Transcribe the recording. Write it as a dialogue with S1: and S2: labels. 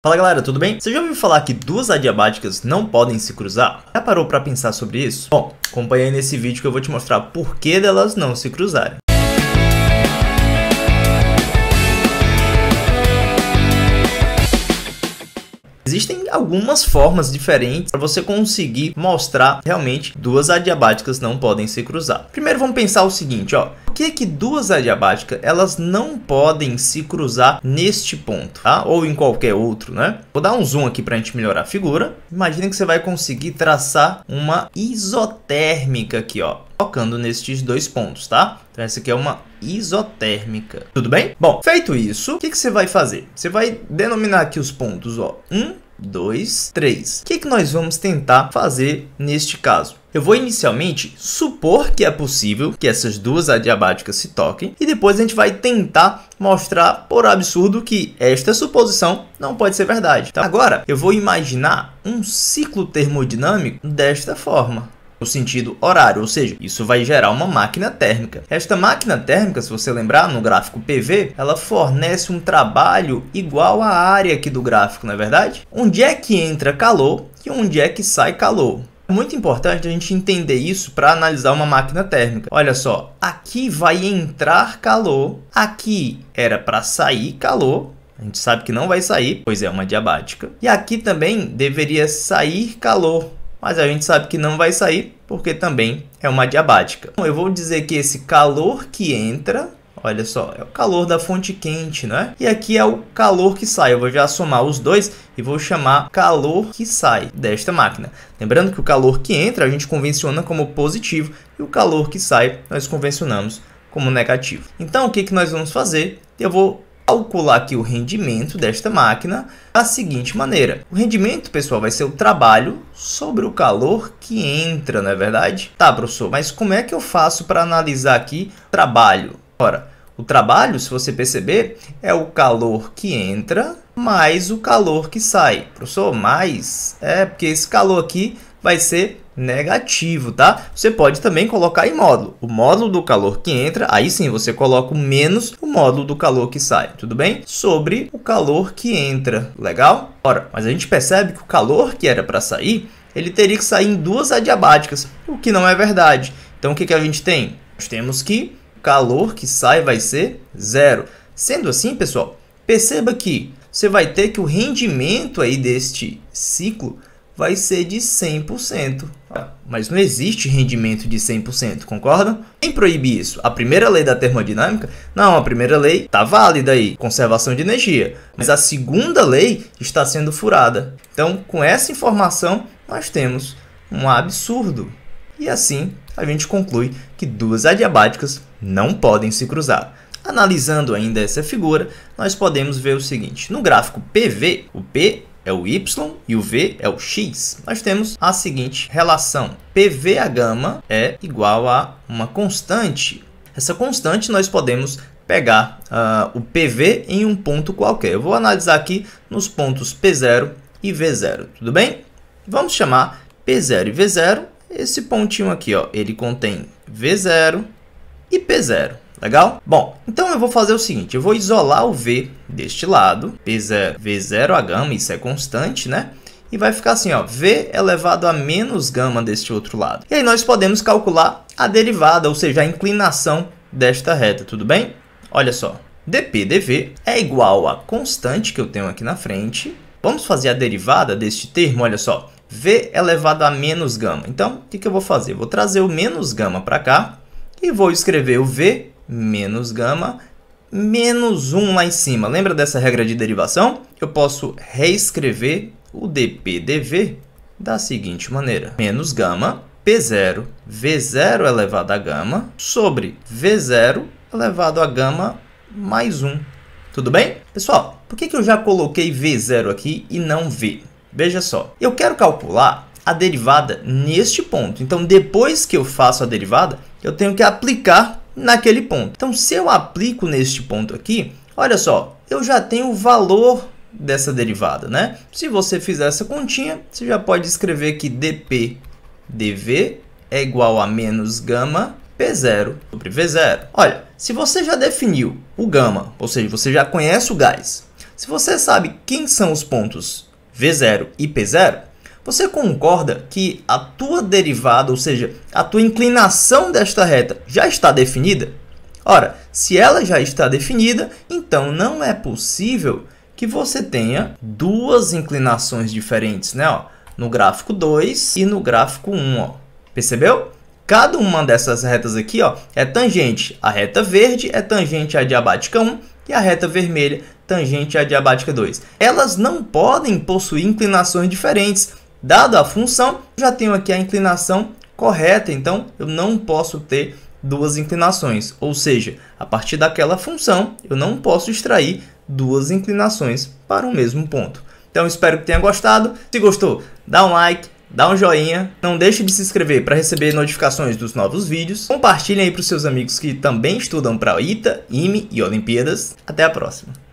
S1: Fala galera, tudo bem? Você já ouviu falar que duas adiabáticas não podem se cruzar? Já parou para pensar sobre isso? Bom, acompanha aí nesse vídeo que eu vou te mostrar por que delas não se cruzarem. Existem algumas formas diferentes para você conseguir mostrar realmente duas adiabáticas não podem se cruzar. Primeiro vamos pensar o seguinte, ó que que duas adiabáticas elas não podem se cruzar neste ponto, tá? Ou em qualquer outro, né? Vou dar um zoom aqui para a gente melhorar a figura. Imagina que você vai conseguir traçar uma isotérmica aqui, ó tocando nestes dois pontos, tá? Então essa aqui é uma isotérmica, tudo bem? Bom, feito isso, o que, que você vai fazer? Você vai denominar aqui os pontos, ó, 1, 2, 3. O que, que nós vamos tentar fazer neste caso? Eu vou inicialmente supor que é possível que essas duas adiabáticas se toquem e depois a gente vai tentar mostrar por absurdo que esta suposição não pode ser verdade. Tá? Agora, eu vou imaginar um ciclo termodinâmico desta forma no sentido horário, ou seja, isso vai gerar uma máquina térmica. Esta máquina térmica, se você lembrar no gráfico PV, ela fornece um trabalho igual à área aqui do gráfico, não é verdade? Onde é que entra calor e onde é que sai calor? É Muito importante a gente entender isso para analisar uma máquina térmica. Olha só, aqui vai entrar calor, aqui era para sair calor, a gente sabe que não vai sair, pois é uma diabática. E aqui também deveria sair calor, mas a gente sabe que não vai sair, porque também é uma diabática. Então, eu vou dizer que esse calor que entra Olha só, é o calor da fonte quente, não é? E aqui é o calor que sai. Eu vou já somar os dois e vou chamar calor que sai desta máquina. Lembrando que o calor que entra a gente convenciona como positivo e o calor que sai nós convencionamos como negativo. Então o que, que nós vamos fazer? Eu vou calcular aqui o rendimento desta máquina da seguinte maneira. O rendimento, pessoal, vai ser o trabalho sobre o calor que entra, não é verdade? Tá, professor, mas como é que eu faço para analisar aqui trabalho? Ora, o trabalho, se você perceber, é o calor que entra mais o calor que sai. Professor, mais? É, porque esse calor aqui vai ser negativo, tá? Você pode também colocar em módulo. O módulo do calor que entra, aí sim você coloca o menos o módulo do calor que sai, tudo bem? Sobre o calor que entra, legal? Ora, mas a gente percebe que o calor que era para sair, ele teria que sair em duas adiabáticas, o que não é verdade. Então o que, que a gente tem? Nós temos que calor que sai vai ser zero. Sendo assim, pessoal, perceba que você vai ter que o rendimento aí deste ciclo vai ser de 100%. Ah, mas não existe rendimento de 100%, concordam? Quem proíbe isso? A primeira lei da termodinâmica? Não, a primeira lei está válida aí, conservação de energia. Mas a segunda lei está sendo furada. Então, com essa informação, nós temos um absurdo. E assim a gente conclui que duas adiabáticas não podem se cruzar. Analisando ainda essa figura, nós podemos ver o seguinte: no gráfico PV, o P é o y e o v é o x, nós temos a seguinte relação. PVA gama é igual a uma constante. Essa constante nós podemos pegar uh, o PV em um ponto qualquer. Eu vou analisar aqui nos pontos P0 e V0, tudo bem? Vamos chamar P0 e V0 esse pontinho aqui, ó, ele contém V0 e P0, legal? Bom, então eu vou fazer o seguinte, eu vou isolar o V deste lado, P0, V0 a gama, isso é constante, né? E vai ficar assim, ó, V elevado a menos gama deste outro lado. E aí nós podemos calcular a derivada, ou seja, a inclinação desta reta, tudo bem? Olha só, dp dv é igual à constante que eu tenho aqui na frente. Vamos fazer a derivada deste termo, olha só v elevado a menos gama. Então, o que, que eu vou fazer? Vou trazer o menos gama para cá e vou escrever o v menos gama menos 1 lá em cima. Lembra dessa regra de derivação? Eu posso reescrever o dp dv da seguinte maneira. Menos gama p0 v0 elevado a gama sobre v0 elevado a gama mais 1. Tudo bem? Pessoal, por que, que eu já coloquei v0 aqui e não v? Veja só, eu quero calcular a derivada neste ponto. Então, depois que eu faço a derivada, eu tenho que aplicar naquele ponto. Então, se eu aplico neste ponto aqui, olha só, eu já tenho o valor dessa derivada, né? Se você fizer essa continha, você já pode escrever que dp dv é igual a menos gama P0 sobre V0. Olha, se você já definiu o gama, ou seja, você já conhece o gás, se você sabe quem são os pontos V0 e P0, você concorda que a tua derivada, ou seja, a tua inclinação desta reta já está definida? Ora, se ela já está definida, então não é possível que você tenha duas inclinações diferentes, né? Ó, no gráfico 2 e no gráfico 1, um, percebeu? Cada uma dessas retas aqui ó, é tangente. A reta verde é tangente à diabática 1 e a reta vermelha tangente à diabática 2. Elas não podem possuir inclinações diferentes. Dado a função, já tenho aqui a inclinação correta, então eu não posso ter duas inclinações, ou seja, a partir daquela função eu não posso extrair duas inclinações para o mesmo ponto. Então espero que tenha gostado. Se gostou, dá um like, dá um joinha, não deixe de se inscrever para receber notificações dos novos vídeos. Compartilhe aí para os seus amigos que também estudam para ITA, IME e Olimpíadas. Até a próxima.